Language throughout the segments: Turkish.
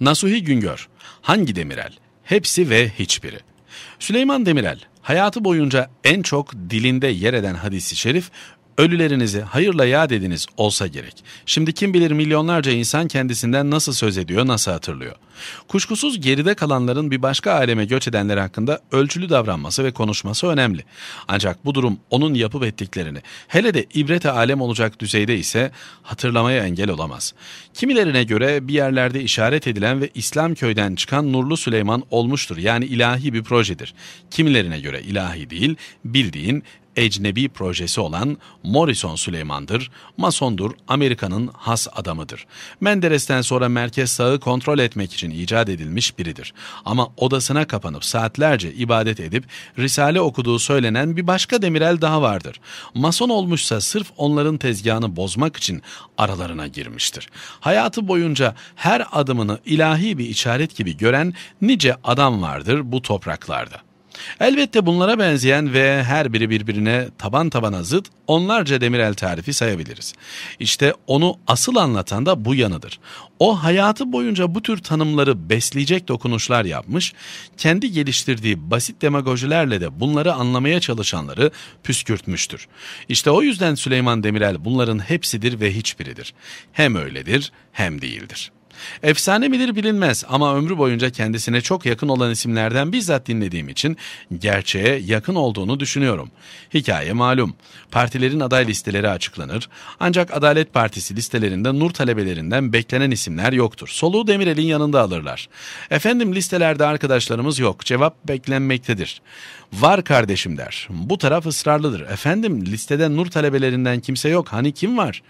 Nasuhi Güngör, Hangi Demirel, hepsi ve hiçbiri. Süleyman Demirel, hayatı boyunca en çok dilinde yer eden hadisi şerif Ölülerinizi hayırla yad ediniz olsa gerek. Şimdi kim bilir milyonlarca insan kendisinden nasıl söz ediyor, nasıl hatırlıyor. Kuşkusuz geride kalanların bir başka aleme göç edenler hakkında ölçülü davranması ve konuşması önemli. Ancak bu durum onun yapıp ettiklerini, hele de ibrete alem olacak düzeyde ise hatırlamaya engel olamaz. Kimilerine göre bir yerlerde işaret edilen ve İslam köyden çıkan Nurlu Süleyman olmuştur. Yani ilahi bir projedir. Kimilerine göre ilahi değil, bildiğin ecnebi projesi olan Morrison Süleyman'dır, masondur, Amerika'nın has adamıdır. Menderes'ten sonra merkez sağı kontrol etmek için icat edilmiş biridir. Ama odasına kapanıp saatlerce ibadet edip Risale okuduğu söylenen bir başka Demirel daha vardır. Mason olmuşsa sırf onların tezgahını bozmak için aralarına girmiştir. Hayatı boyunca her adımını ilahi bir işaret gibi gören nice adam vardır bu topraklarda. Elbette bunlara benzeyen ve her biri birbirine taban tabana zıt onlarca Demirel tarifi sayabiliriz. İşte onu asıl anlatan da bu yanıdır. O hayatı boyunca bu tür tanımları besleyecek dokunuşlar yapmış, kendi geliştirdiği basit demagojilerle de bunları anlamaya çalışanları püskürtmüştür. İşte o yüzden Süleyman Demirel bunların hepsidir ve hiçbiridir. Hem öyledir hem değildir. Efsane midir bilinmez ama ömrü boyunca kendisine çok yakın olan isimlerden bizzat dinlediğim için gerçeğe yakın olduğunu düşünüyorum. Hikaye malum. Partilerin aday listeleri açıklanır. Ancak Adalet Partisi listelerinde Nur talebelerinden beklenen isimler yoktur. Soluğu Demirel'in yanında alırlar. Efendim listelerde arkadaşlarımız yok. Cevap beklenmektedir. Var kardeşim der. Bu taraf ısrarlıdır. Efendim listede Nur talebelerinden kimse yok. Hani kim var?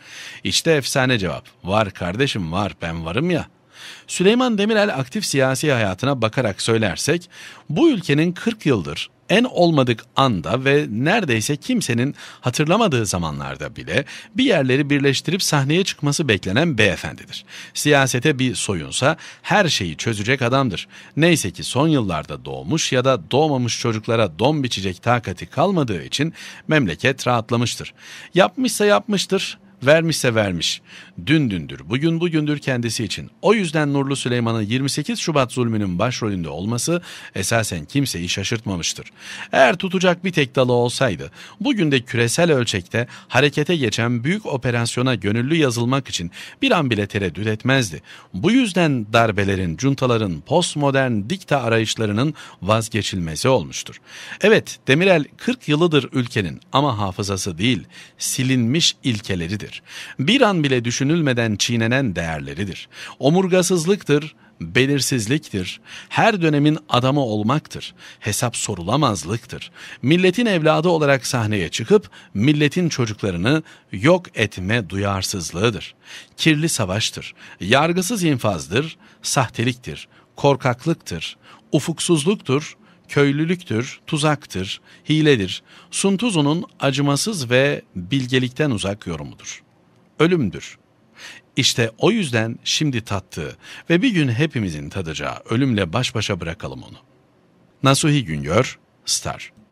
İşte efsane cevap. Var kardeşim var. Ben varım ya Süleyman Demirel aktif siyasi hayatına bakarak söylersek bu ülkenin 40 yıldır en olmadık anda ve neredeyse kimsenin hatırlamadığı zamanlarda bile bir yerleri birleştirip sahneye çıkması beklenen beyefendidir. Siyasete bir soyunsa her şeyi çözecek adamdır. Neyse ki son yıllarda doğmuş ya da doğmamış çocuklara don biçecek takati kalmadığı için memleket rahatlamıştır. Yapmışsa yapmıştır, Vermişse vermiş. Dün dündür, bugün bugündür kendisi için. O yüzden Nurlu Süleyman'ın 28 Şubat zulmünün başrolünde olması esasen kimseyi şaşırtmamıştır. Eğer tutacak bir tek dalı olsaydı, bugün de küresel ölçekte harekete geçen büyük operasyona gönüllü yazılmak için bir an bile tereddüt etmezdi. Bu yüzden darbelerin, cuntaların, postmodern dikta arayışlarının vazgeçilmesi olmuştur. Evet, Demirel 40 yılıdır ülkenin ama hafızası değil, silinmiş ilkeleridir. Bir an bile düşünülmeden çiğnenen değerleridir. Omurgasızlıktır, belirsizliktir, her dönemin adamı olmaktır, hesap sorulamazlıktır. Milletin evladı olarak sahneye çıkıp milletin çocuklarını yok etme duyarsızlığıdır. Kirli savaştır, yargısız infazdır, sahteliktir, korkaklıktır, ufuksuzluktur, köylülüktür, tuzaktır, hiledir. sun Suntuzu'nun acımasız ve bilgelikten uzak yorumudur. Ölümdür. İşte o yüzden şimdi tattığı ve bir gün hepimizin tadacağı ölümle baş başa bırakalım onu. Nasuhi Güngör, Star